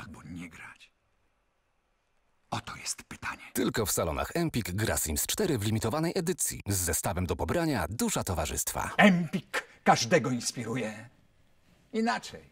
albo nie grać? Oto jest pytanie. Tylko w salonach Empik gra Sims 4 w limitowanej edycji z zestawem do pobrania Dusza Towarzystwa. Empik każdego inspiruje. Inaczej.